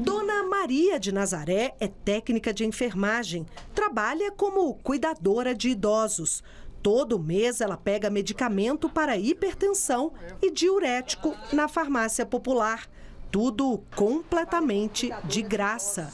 Dona Maria de Nazaré é técnica de enfermagem. Trabalha como cuidadora de idosos. Todo mês ela pega medicamento para hipertensão e diurético na farmácia popular. Tudo completamente de graça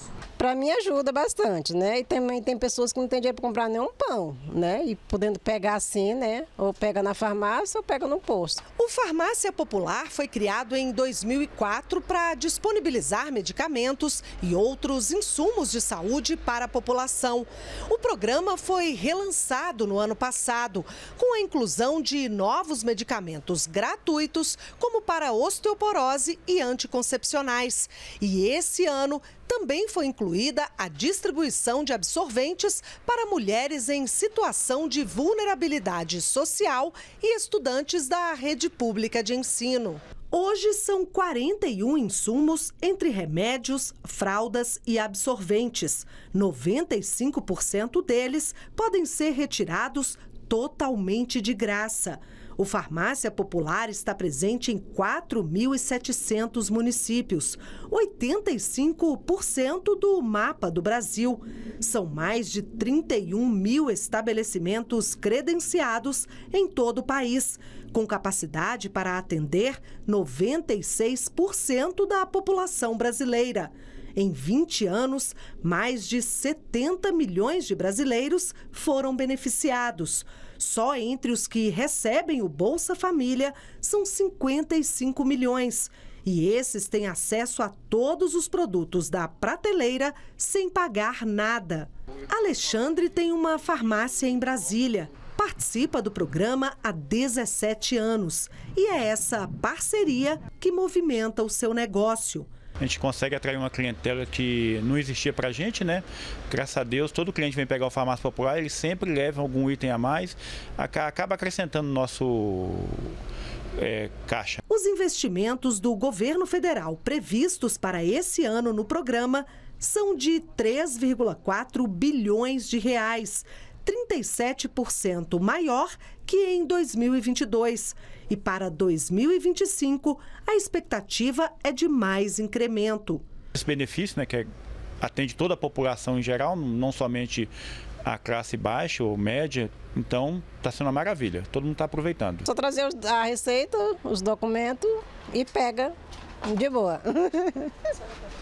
para mim ajuda bastante, né? E também tem pessoas que não têm dinheiro para comprar nem um pão, né? E podendo pegar assim, né? Ou pega na farmácia ou pega no posto. O Farmácia Popular foi criado em 2004 para disponibilizar medicamentos e outros insumos de saúde para a população. O programa foi relançado no ano passado, com a inclusão de novos medicamentos gratuitos, como para osteoporose e anticoncepcionais. E esse ano também foi incluído incluída a distribuição de absorventes para mulheres em situação de vulnerabilidade social e estudantes da rede pública de ensino. Hoje são 41 insumos entre remédios, fraldas e absorventes. 95% deles podem ser retirados totalmente de graça. O Farmácia Popular está presente em 4.700 municípios, 85% do mapa do Brasil. São mais de 31 mil estabelecimentos credenciados em todo o país, com capacidade para atender 96% da população brasileira. Em 20 anos, mais de 70 milhões de brasileiros foram beneficiados. Só entre os que recebem o Bolsa Família são 55 milhões. E esses têm acesso a todos os produtos da prateleira sem pagar nada. Alexandre tem uma farmácia em Brasília. Participa do programa há 17 anos e é essa parceria que movimenta o seu negócio a gente consegue atrair uma clientela que não existia para a gente, né? Graças a Deus, todo cliente vem pegar o Farmácia Popular, ele sempre leva algum item a mais, acaba acrescentando nosso é, caixa. Os investimentos do governo federal previstos para esse ano no programa são de 3,4 bilhões de reais, 37% maior que em 2022. E para 2025, a expectativa é de mais incremento. Esse benefício, né, que é, atende toda a população em geral, não somente a classe baixa ou média, então está sendo uma maravilha, todo mundo está aproveitando. Só trazer a receita, os documentos e pega de boa.